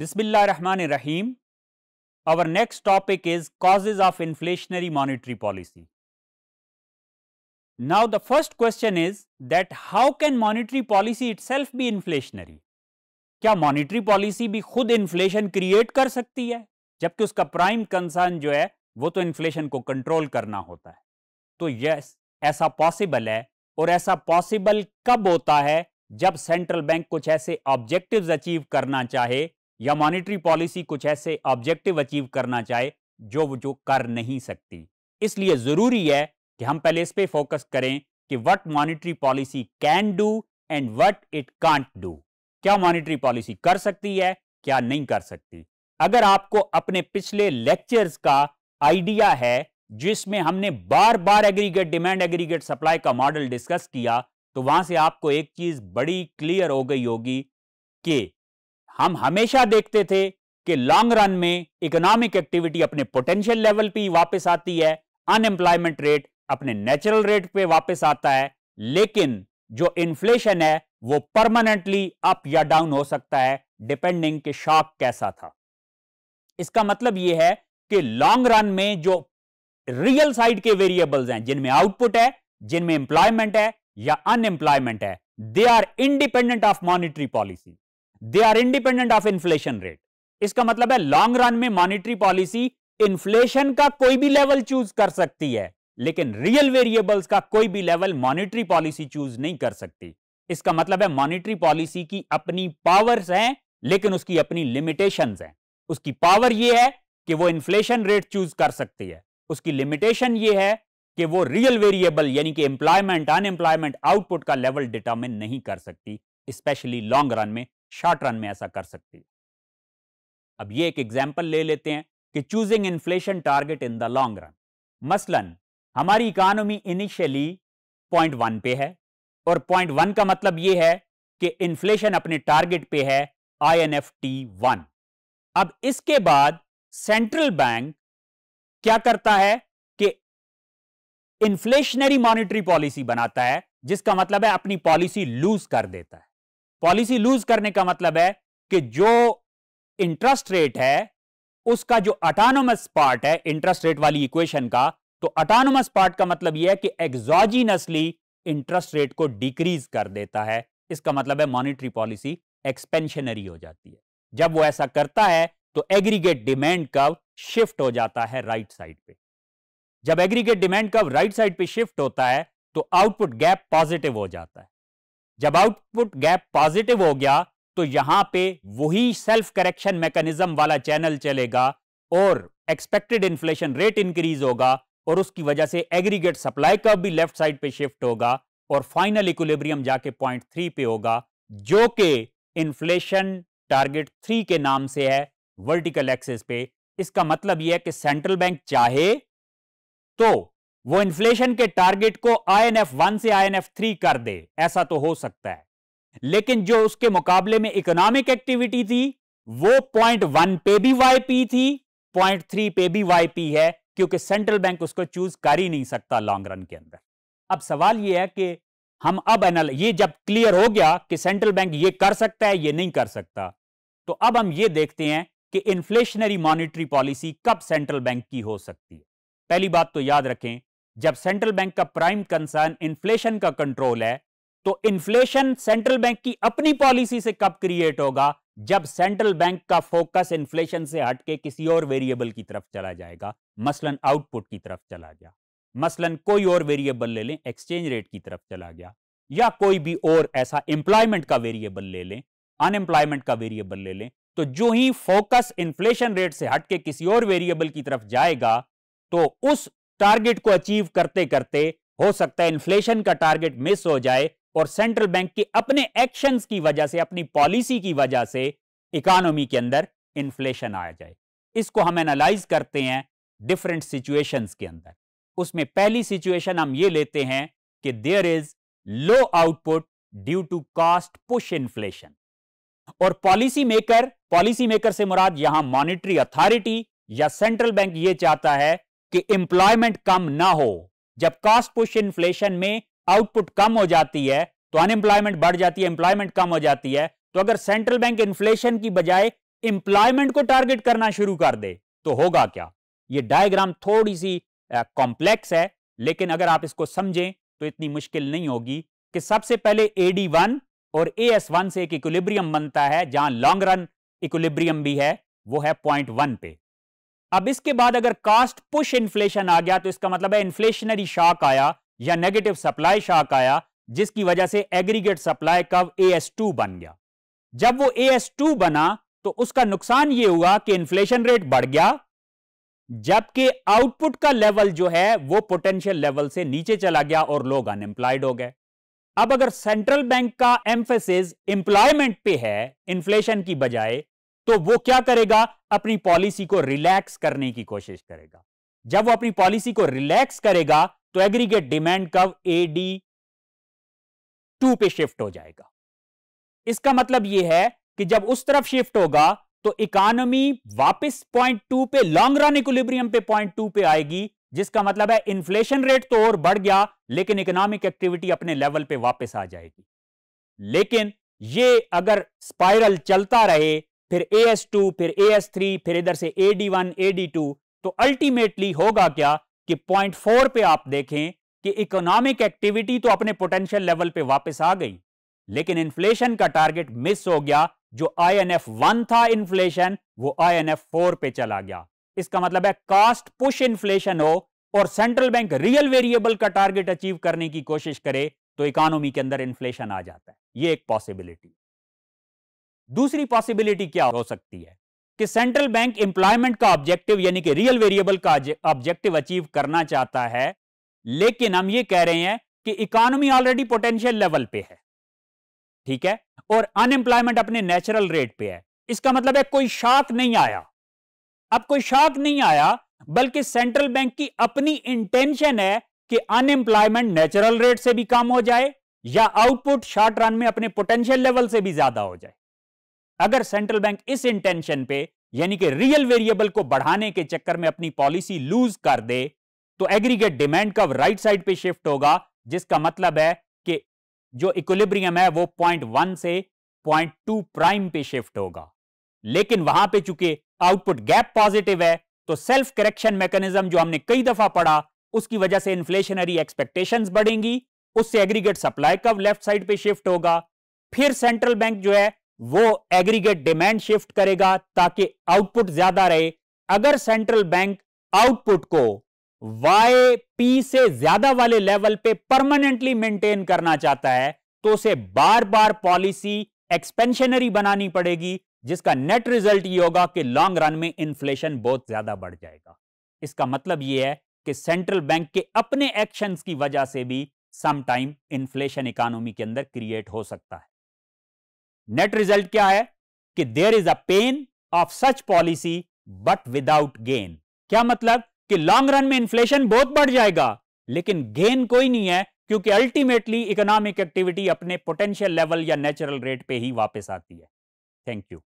Bismillahirrahmanirrahim. Our next topic is causes of inflationary monetary policy. Now, the first question is that how can monetary policy itself be inflationary? क्या monetary policy भी खुद inflation create कर सकती है जबकि उसका prime concern जो है वो तो inflation को control करना होता है तो yes ऐसा possible है और ऐसा possible कब होता है जब central bank कुछ ऐसे objectives achieve करना चाहे या मॉनिटरी पॉलिसी कुछ ऐसे ऑब्जेक्टिव अचीव करना चाहे जो वो जो कर नहीं सकती इसलिए ज़रूरी है कि हम पहले इस पर फोकस करें कि what monetary policy can do and what it can't do क्या मॉनिटरी पॉलिसी कर सकती है क्या नहीं कर सकती अगर आपको अपने पिछले लेक्चर्स का आइडिया है जिसमें हमने बार बार एग्रीगेट डिमांड एग्रीगेट सप्लाई का मॉडल डिस्कस किया तो वहां से आपको एक चीज बड़ी क्लियर हो गई होगी कि हम हमेशा देखते थे कि लॉन्ग रन में इकोनॉमिक एक्टिविटी अपने पोटेंशियल लेवल पे वापस आती है अनएम्प्लॉयमेंट रेट अपने नेचुरल रेट पे वापस आता है लेकिन जो इन्फ्लेशन है वो परमानेंटली अप या डाउन हो सकता है डिपेंडिंग के शॉक कैसा था इसका मतलब यह है कि लॉन्ग रन में जो रियल साइड के वेरिएबल्स हैं जिनमें आउटपुट है जिनमें एम्प्लॉयमेंट है या अनएम्प्लॉयमेंट है they are independent of monetary policy they are independent of inflation rate इसका मतलब है लॉन्ग रन में मॉनिटरी पॉलिसी इन्फ्लेशन का कोई भी लेवल चूज कर सकती है लेकिन रियल वेरिएबल्स का कोई भी लेवल मॉनिटरी पॉलिसी चूज नहीं कर सकती इसका मतलब है मॉनिटरी पॉलिसी की अपनी पावर्स हैं लेकिन उसकी अपनी लिमिटेशंस हैं उसकी पावर यह है कि वो इन्फ्लेशन रेट चूज कर सकती है उसकी लिमिटेशन ये है कि वो रियल वेरिएबल यानी कि एम्प्लॉयमेंट अनएम्प्लॉयमेंट आउटपुट का लेवल डिटर्मिन नहीं कर सकती स्पेशली लॉन्ग रन में शॉर्ट रन में ऐसा कर सकती है अब ये एक एग्जाम्पल ले लेते हैं कि choosing inflation target in the long run मसलन हमारी इकॉनमी इनिशियली पॉइंट वन पे है और पॉइंट वन का मतलब यह है कि इन्फ्लेशन अपने टारगेट पे है I N F T one अब इसके बाद सेंट्रल बैंक क्या करता है कि इन्फ्लेशनरी मॉनिटरी पॉलिसी बनाता है जिसका मतलब है अपनी पॉलिसी लूज कर देता है पॉलिसी लूज करने का मतलब है कि जो इंटरेस्ट रेट है उसका जो अटानोमस पार्ट है इंटरेस्ट रेट वाली इक्वेशन का तो अटानोमस पार्ट का मतलब यह है कि एग्जॉजिनसली इंटरेस्ट रेट को डिक्रीज कर देता है इसका मतलब है मॉनिटरी पॉलिसी एक्सपेंशनरी हो जाती है जब वो ऐसा करता है तो एग्रीगेट डिमांड कर्व शिफ्ट हो जाता है राइट right साइड पे जब aggregate demand curve right side पे शिफ्ट होता है तो आउटपुट गैप पॉजिटिव हो जाता है जब आउटपुट गैप पॉजिटिव हो गया तो यहां पे वही सेल्फ करेक्शन मैकेनिज्म वाला चैनल चलेगा और एक्सपेक्टेड इन्फ्लेशन रेट इंक्रीज होगा और उसकी वजह से एग्रीगेट सप्लाई का भी लेफ्ट साइड पे शिफ्ट होगा और फाइनल इक्विलिब्रियम जाके पॉइंट थ्री पे होगा जो कि इन्फ्लेशन टारगेट थ्री के नाम से है वर्टिकल एक्सिस पे इसका मतलब यह है कि सेंट्रल बैंक चाहे तो वो इन्फ्लेशन के टारगेट को आईएनएफ वन से आईएनएफ थ्री कर दे ऐसा तो हो सकता है लेकिन जो उसके मुकाबले में इकोनॉमिक एक्टिविटी थी वो पॉइंट वन पे भी वाईपी थी पॉइंट थ्री पे भी वाईपी है क्योंकि सेंट्रल बैंक उसको चूज कर ही नहीं सकता लॉन्ग रन के अंदर अब सवाल यह है कि हम अब एनल ये जब क्लियर हो गया कि सेंट्रल बैंक ये कर सकता है ये नहीं कर सकता तो अब हम ये देखते हैं कि इन्फ्लेशनरी मॉनिटरी पॉलिसी कब सेंट्रल बैंक की हो सकती है पहली बात तो याद रखें जब सेंट्रल बैंक का प्राइम कंसर्न इन्फ्लेशन का कंट्रोल है तो इन्फ्लेशन सेंट्रल बैंक की अपनी पॉलिसी से कब क्रिएट होगा जब सेंट्रल बैंक का फोकस इन्फ्लेशन से हटके किसी और वेरिएबल की तरफ चला जाएगा मसलन आउटपुट की तरफ चला गया मसलन कोई और वेरिएबल ले लें एक्सचेंज रेट की तरफ चला गया या कोई भी और ऐसा एम्प्लॉयमेंट का वेरिएबल ले लें अनएम्प्लॉयमेंट का वेरिएबल ले लें तो जो ही फोकस इन्फ्लेशन रेट से हटके किसी और वेरिएबल की तरफ जाएगा तो उस टारगेट को अचीव करते करते हो सकता है इन्फ्लेशन का टारगेट मिस हो जाए और सेंट्रल बैंक के अपने एक्शंस की वजह से अपनी पॉलिसी की वजह से इकोनॉमी के अंदर इन्फ्लेशन आ जाए इसको हम एनालाइज करते हैं डिफरेंट सिचुएशंस के अंदर उसमें पहली सिचुएशन हम ये लेते हैं कि there is low output due to cost push inflation और पॉलिसी मेकर पॉलिसी मेकर से मुराद यहां मॉनिटरी अथॉरिटी या सेंट्रल बैंक ये चाहता है कि एम्प्लॉयमेंट कम ना हो जब कॉस्ट पुश इन्फ्लेशन में आउटपुट कम हो जाती है तो अनएम्प्लॉयमेंट बढ़ जाती है एम्प्लॉयमेंट कम हो जाती है तो अगर सेंट्रल बैंक इन्फ्लेशन की बजाय एम्प्लॉयमेंट को टारगेट करना शुरू कर दे तो होगा क्या ये डायग्राम थोड़ी सी कॉम्प्लेक्स है लेकिन अगर आप इसको समझें तो इतनी मुश्किल नहीं होगी कि सबसे पहले ए वन और ए एस वन से एक इक्विलिब्रियम बनता है जहां लॉन्ग रन इक्विलिब्रियम भी है वो है पॉइंट वन पे अब इसके बाद अगर कास्ट पुश इन्फ्लेशन आ गया तो इसका मतलब है इन्फ्लेशनरी शॉक आया या नेगेटिव सप्लाई शॉक आया जिसकी वजह से एग्रीगेट सप्लाई कव ए बन गया जब वो ए बना तो उसका नुकसान ये हुआ कि इन्फ्लेशन रेट बढ़ गया जबकि आउटपुट का लेवल जो है वो पोटेंशियल लेवल से नीचे चला गया और लोग अनएम्प्लॉयड हो गए अब अगर सेंट्रल बैंक का एम्फेसिस एम्प्लॉयमेंट पे है इन्फ्लेशन की बजाय तो वो क्या करेगा अपनी पॉलिसी को रिलैक्स करने की कोशिश करेगा जब वो अपनी पॉलिसी को रिलैक्स करेगा तो aggregate demand A D two पे शिफ्ट हो जाएगा इसका मतलब यह है कि जब उस तरफ शिफ्ट होगा तो इकोनॉमी वापस पॉइंट टू पे लॉन्ग रन इक्विलिब्रियम पे पॉइंट टू पे आएगी जिसका मतलब है इन्फ्लेशन रेट तो और बढ़ गया लेकिन इकोनॉमिक एक्टिविटी अपने लेवल पे वापस आ जाएगी लेकिन ये अगर स्पाइरल चलता रहे फिर ए एस टू फिर ए एस थ्री फिर इधर से A D one A D two तो अल्टीमेटली होगा क्या कि पॉइंट फोर पे आप देखें कि इकोनॉमिक एक्टिविटी तो अपने पोटेंशियल लेवल पे वापस आ गई लेकिन इन्फ्लेशन का टारगेट मिस हो गया जो आई एन एफ वन था इन्फ्लेशन वो आई एन एफ फोर पे चला गया इसका मतलब है कास्ट पुश इन्फ्लेशन हो और सेंट्रल बैंक रियल वेरिएबल का टारगेट अचीव करने की कोशिश करे तो इकोनॉमी के अंदर इन्फ्लेशन आ जाता है ये एक पॉसिबिलिटी दूसरी पॉसिबिलिटी क्या हो सकती है कि सेंट्रल बैंक एम्प्लॉयमेंट का ऑब्जेक्टिव यानी कि रियल वेरिएबल का ऑब्जेक्टिव अचीव करना चाहता है लेकिन हम ये कह रहे हैं कि इकोनॉमी ऑलरेडी पोटेंशियल लेवल पे है ठीक है और अनएम्प्लॉयमेंट अपने नेचुरल रेट पे है इसका मतलब है कोई शॉक नहीं आया अब कोई शॉक नहीं आया बल्कि सेंट्रल बैंक की अपनी इंटेंशन है कि अनएम्प्लॉयमेंट नेचुरल रेट से भी कम हो जाए या आउटपुट शॉर्ट रन में अपने पोटेंशियल लेवल से भी ज्यादा हो जाए अगर सेंट्रल बैंक इस इंटेंशन पे यानी कि रियल वेरिएबल को बढ़ाने के चक्कर में अपनी पॉलिसी लूज कर दे तो एग्रीगेट डिमांड का राइट साइड पे शिफ्ट होगा जिसका मतलब है कि जो इक्विलिब्रियम है वो पॉइंट वन से पॉइंट टू प्राइम पे शिफ्ट होगा लेकिन वहां पे चूंकि आउटपुट गैप पॉजिटिव है तो सेल्फ करेक्शन मैकेनिज्म जो हमने कई दफा पढ़ा उसकी वजह से इन्फ्लेशनरी एक्सपेक्टेशंस बढ़ेंगी उससे एग्रीगेट सप्लाई कब लेफ्ट साइड पे शिफ्ट होगा फिर सेंट्रल बैंक जो है वो एग्रीगेट डिमांड शिफ्ट करेगा ताकि आउटपुट ज्यादा रहे अगर सेंट्रल बैंक आउटपुट को वाई पी से ज्यादा वाले लेवल पे परमानेंटली मेंटेन करना चाहता है तो उसे बार बार पॉलिसी एक्सपेंशनरी बनानी पड़ेगी जिसका नेट रिजल्ट ये होगा कि लॉन्ग रन में इन्फ्लेशन बहुत ज्यादा बढ़ जाएगा इसका मतलब यह है कि सेंट्रल बैंक के अपने एक्शंस की वजह से भी समटाइम इन्फ्लेशन इकोनॉमी के अंदर क्रिएट हो सकता है नेट रिजल्ट क्या है कि there is a pain of such policy but without gain क्या मतलब कि लॉन्ग रन में इन्फ्लेशन बहुत बढ़ जाएगा लेकिन गेन कोई नहीं है क्योंकि अल्टीमेटली इकोनॉमिक एक्टिविटी अपने पोटेंशियल लेवल या नेचुरल रेट पे ही वापस आती है थैंक यू